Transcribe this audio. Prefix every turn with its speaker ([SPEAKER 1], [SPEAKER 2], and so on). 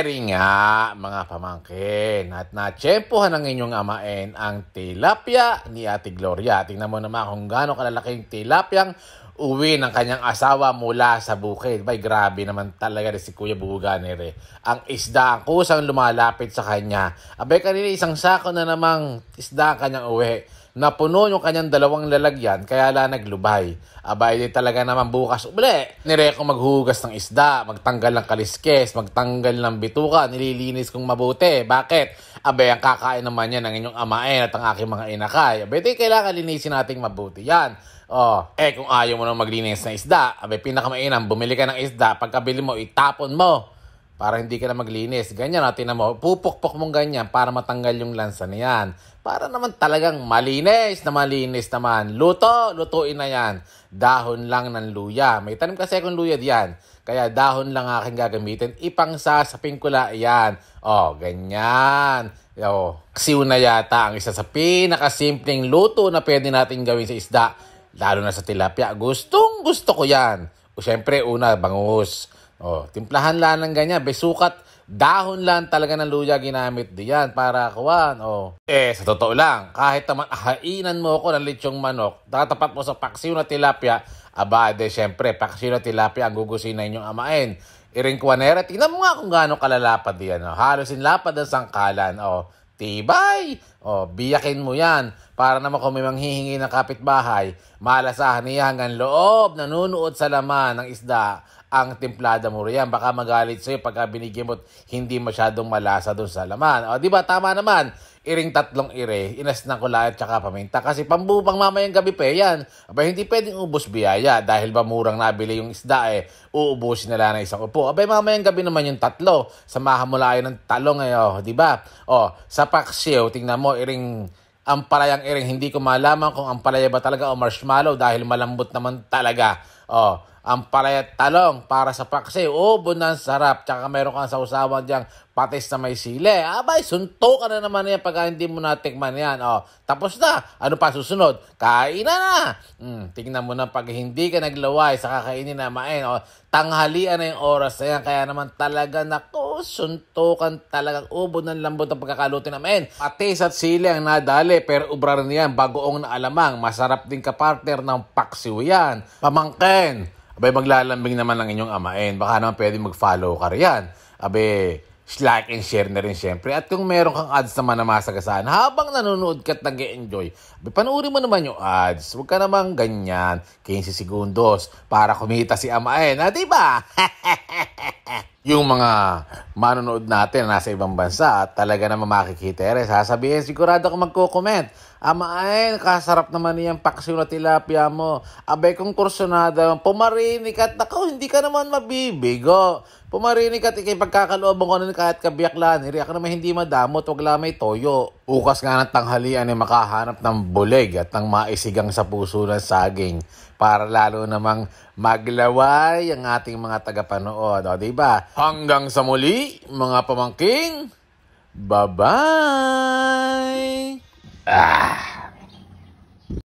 [SPEAKER 1] Peri nga mga pamangkin at natsyempohan ng inyong amain ang tilapia ni Ate Gloria. Tingnan mo naman kung gaano kalalaking tilapyang uwi ng kanyang asawa mula sa bukid. Bay, grabe naman talaga si Kuya Bubuganer eh. Ang isda ang kusang lumalapit sa kanya. Abay, kanina isang sako na namang isda ang kanyang uwi. Napuno yung kanyang dalawang lalagyan, kaya la naglubay. Abay, di talaga naman bukas uli. Nireko maghugas ng isda, magtanggal ng kaliskes, magtanggal ng bituka, nililinis kong mabuti. Bakit? Abay, ang kakain naman yan ng inyong amain at ang aking mga inakay. Abay, di kailangan linisin nating mabuti yan. Oh, eh kung ayaw mo nang maglinis ng isda, abe pinakamainam, bumili ka ng isda, pagkabili mo, itapon mo para hindi ka na maglinis. Ganyan, oh, tinan mo, pupukpok mong ganyan para matanggal yung lansa na yan. Para naman talagang malinis na malinis naman. Luto, lutuin na yan. Dahon lang ng luya. May tanim kasi akong luya diyan. Kaya dahon lang aking gagamitin. Ipangsa sa pingkula, yan. Oh, ganyan. Oh, siw na yata ang isa sa pinakasimpleng luto na pwede natin gawin sa isda Lalo na sa tilapia. Gustong gusto ko yan. O syempre, una, bangus. O, timplahan lang ng ganyan. Besukat, dahon lang talaga ng luya ginamit diyan para kuwan. O, eh, sa totoo lang, kahit naman hainan mo ako ng lechong manok, tatapat mo sa paksiw na tilapia, aba, de syempre, paksiw na tilapia ang gugusin na inyong amain. Iring kuwanera, tingnan mo nga kung gaano kalalapad diyan. O. Halos inlapad ang sangkalan. O, tibay. O, biyakin mo yan para naman kung may manghihingi ng kapitbahay, malasahan niya hanggang loob, nanunuot sa laman ng isda ang timplada mo riyan. Baka magalit sa'yo pagka binigyan mo't hindi masyadong malasa doon sa laman. O, di ba? Tama naman. Iring tatlong ire, inas ng kulay tsaka paminta. Kasi pambubang mamayang gabi pa eh, yan. Abay, hindi pwedeng ubos biyaya dahil ba murang nabili yung isda eh. Uubusin nila na isang upo. Abay, mamayang gabi naman yung tatlo. Samahan mo lang ng talong eh, oh, di ba? O, sa paksiw, tingnan mo, iring ang palayang ereng. Hindi ko malaman kung ang palaya ba talaga o marshmallow dahil malambot naman talaga. Oh, ang palayat talong para sa paksi. Ubo na ang sarap. Tsaka meron kang sausawan diyang patis na may sile. Abay, sunto ka na naman yan pag hindi mo natikman yan. O, oh, tapos na. Ano pa susunod? Kain na na. Hmm, tingnan mo na pag hindi ka naglaway sa kakainin na main. O, oh, tanghalian na yung oras na yan. Kaya naman talaga nako, suntukan talaga. ubo ng lambot ang pagkakaluto na main. Patis at sile ang nadali pero ubra niyan yan bagoong na alamang. Masarap din ka partner ng paksiw yan. Pamangkin. Abay, maglalambing naman ng inyong amain. Baka naman pwede mag-follow ka riyan. Abay, like and share na rin syempre. At kung meron kang ads naman na masagasaan, habang nanonood ka at nag enjoy panoorin mo naman yung ads. Huwag ka naman ganyan. 15 segundos para kumita si Amaen. Ah, diba? yung mga manonood natin nasa ibang bansa at talaga naman makikiteres, sasabihin sigurado ako magko-comment. Ama ay, kasarap naman niyang paksiw na tilapia mo. Abay kung kursonada, pumarinig at nakaw, hindi ka naman mabibigo. Pumarinig at ikipagkakaloob ko kanon kahit kabiyaklan, iriyak na may hindi madamot, wag may toyo. Ukas nga ng tanghalian ay makahanap ng bulig at ng maisigang sa puso ng saging para lalo namang maglaway ang ating mga tagapanood. O, diba? Hanggang sa muli, mga pamangking, bye-bye! Ah!